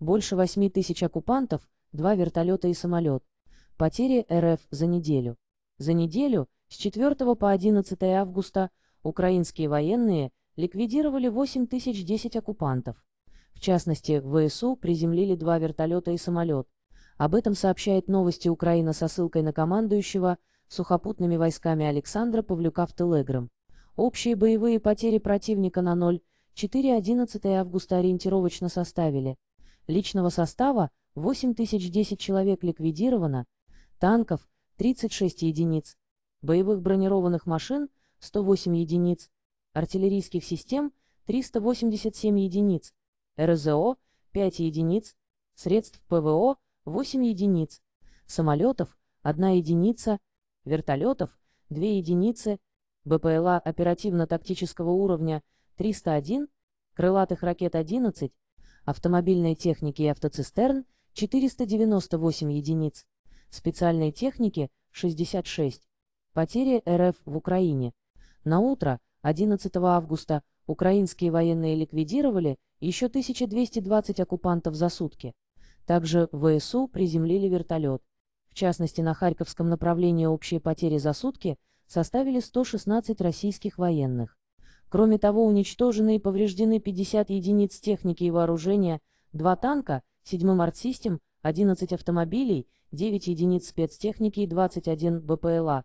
Больше 8 тысяч оккупантов, два вертолета и самолет. Потери РФ за неделю. За неделю, с 4 по 11 августа, украинские военные ликвидировали 8010 оккупантов. В частности, в ВСУ приземлили два вертолета и самолет. Об этом сообщает новости Украина со ссылкой на командующего сухопутными войсками Александра Павлюка в Телеграм. Общие боевые потери противника на 0, 0,4-11 августа ориентировочно составили Личного состава 8010 человек ликвидировано, танков 36 единиц, боевых бронированных машин 108 единиц, артиллерийских систем 387 единиц, РЗО 5 единиц, средств ПВО 8 единиц, самолетов 1 единица, вертолетов 2 единицы, БПЛА оперативно-тактического уровня 301, крылатых ракет 11, автомобильной техники и автоцистерн – 498 единиц, специальной техники – 66. Потери РФ в Украине. На утро, 11 августа, украинские военные ликвидировали еще 1220 оккупантов за сутки. Также в ВСУ приземлили вертолет. В частности, на Харьковском направлении общие потери за сутки составили 116 российских военных. Кроме того, уничтожены и повреждены 50 единиц техники и вооружения, 2 танка, 7 арт 11 автомобилей, 9 единиц спецтехники и 21 БПЛА.